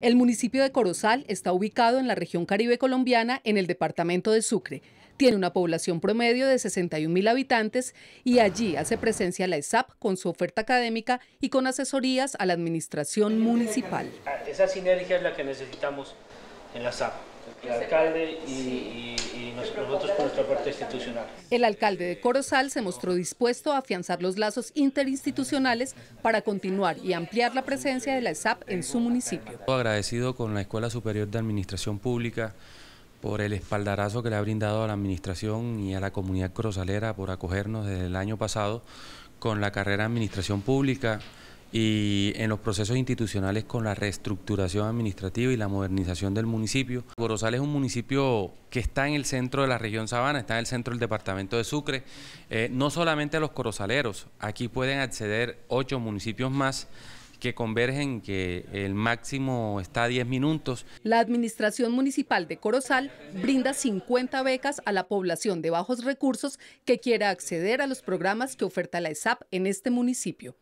El municipio de Corozal está ubicado en la región caribe colombiana en el departamento de Sucre. Tiene una población promedio de 61 mil habitantes y allí hace presencia la ESAP con su oferta académica y con asesorías a la administración municipal. Ah, esa sinergia es la que necesitamos en la e SAP. El alcalde y, nosotros por nuestra parte institucional. El alcalde de Corozal se mostró dispuesto a afianzar los lazos interinstitucionales para continuar y ampliar la presencia de la ESAP en su municipio. Agradecido con la Escuela Superior de Administración Pública por el espaldarazo que le ha brindado a la administración y a la comunidad corozalera por acogernos desde el año pasado con la carrera de Administración Pública y en los procesos institucionales con la reestructuración administrativa y la modernización del municipio. Corozal es un municipio que está en el centro de la región Sabana, está en el centro del departamento de Sucre. Eh, no solamente a los corozaleros, aquí pueden acceder ocho municipios más que convergen, que el máximo está a 10 minutos. La Administración Municipal de Corozal brinda 50 becas a la población de bajos recursos que quiera acceder a los programas que oferta la ESAP en este municipio.